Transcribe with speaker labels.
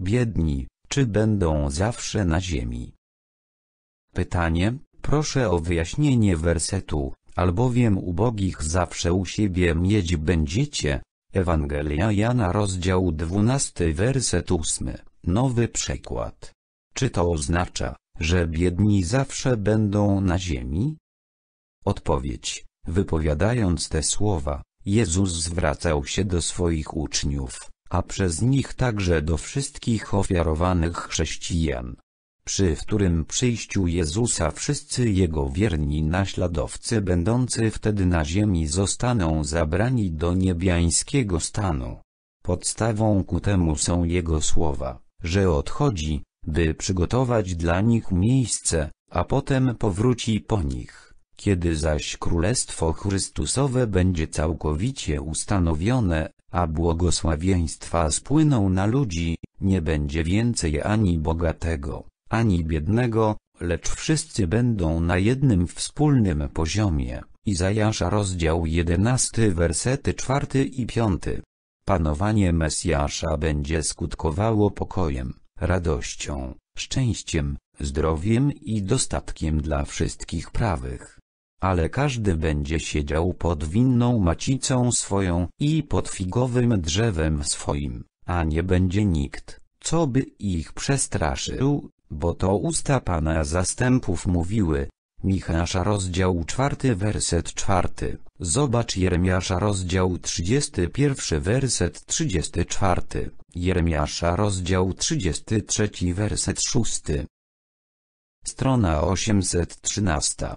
Speaker 1: Biedni, czy będą zawsze na ziemi? Pytanie, proszę o wyjaśnienie wersetu, albowiem ubogich zawsze u siebie mieć będziecie. Ewangelia Jana rozdział 12 werset 8, nowy przekład. Czy to oznacza, że biedni zawsze będą na ziemi? Odpowiedź, wypowiadając te słowa, Jezus zwracał się do swoich uczniów a przez nich także do wszystkich ofiarowanych chrześcijan. Przy którym przyjściu Jezusa wszyscy Jego wierni naśladowcy będący wtedy na ziemi zostaną zabrani do niebiańskiego stanu. Podstawą ku temu są Jego słowa, że odchodzi, by przygotować dla nich miejsce, a potem powróci po nich. Kiedy zaś Królestwo Chrystusowe będzie całkowicie ustanowione, a błogosławieństwa spłyną na ludzi, nie będzie więcej ani bogatego, ani biednego, lecz wszyscy będą na jednym wspólnym poziomie. Izajasza rozdział 11 wersety 4 i 5. Panowanie Mesjasza będzie skutkowało pokojem, radością, szczęściem, zdrowiem i dostatkiem dla wszystkich prawych ale każdy będzie siedział pod winną macicą swoją i pod figowym drzewem swoim, a nie będzie nikt, co by ich przestraszył, bo to usta Pana zastępów mówiły. Michasza rozdział czwarty werset czwarty. Zobacz Jeremiasza rozdział 31 werset 34, Jeremiasza rozdział 33 werset 6. Strona 813